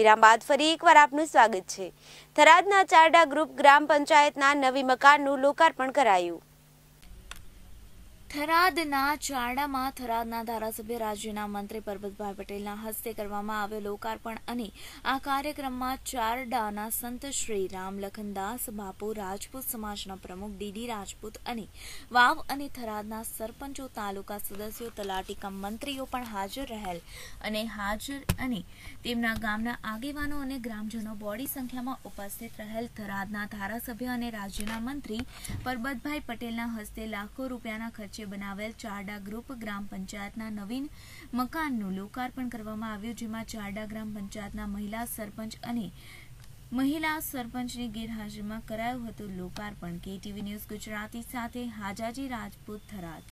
વિરામ બાદ ફરી એકવાર આપનું સ્વાગત છે થરાદના ચારડા ગ્રુપ ગ્રામ પંચાયતના નવી મકાનનું લોકાર્પણ કરાયું થરાદના ચારડામાં થરાદના ધારાસભ્ય રાજ્યના મંત્રી પરબતભાઈ પટેલના હસ્તે કરવામાં આવ્યો લોકાર્પણ અને આ કાર્યક્રમમાં ચારડાના સંત શ્રી રામ લખનદાસ બાપુ રાજપૂત સમાજના પ્રમુખ ડીડી રાજપૂત અને વાવ અને થરાદના સરપંચો તાલુકા સદસ્યો તલાટીકા મંત્રીઓ પણ હાજર રહેલ અને હાજર અને તેમના ગામના આગેવાનો અને ગ્રામજનો બોડી સંખ્યામાં ઉપસ્થિત રહેલ થરાદના ધારાસભ્ય અને રાજ્યના મંત્રી પરબતભાઈ પટેલના હસ્તે લાખો રૂપિયાના ખર્ચે ખાતે બનાવેલ ચારડા ગ્રુપ ગ્રામ પંચાયતના નવીન મકાનનું લોકાર્પણ કરવામાં આવ્યું જેમાં ચારડા ગ્રામ પંચાયતના મહિલા સરપંચ અને મહિલા સરપંચની ગેરહાજરીમાં કરાયું હતું લોકાર્પણ કેટીવી ન્યૂઝ ગુજરાતી સાથે હાજાજી રાજપૂત થરાદ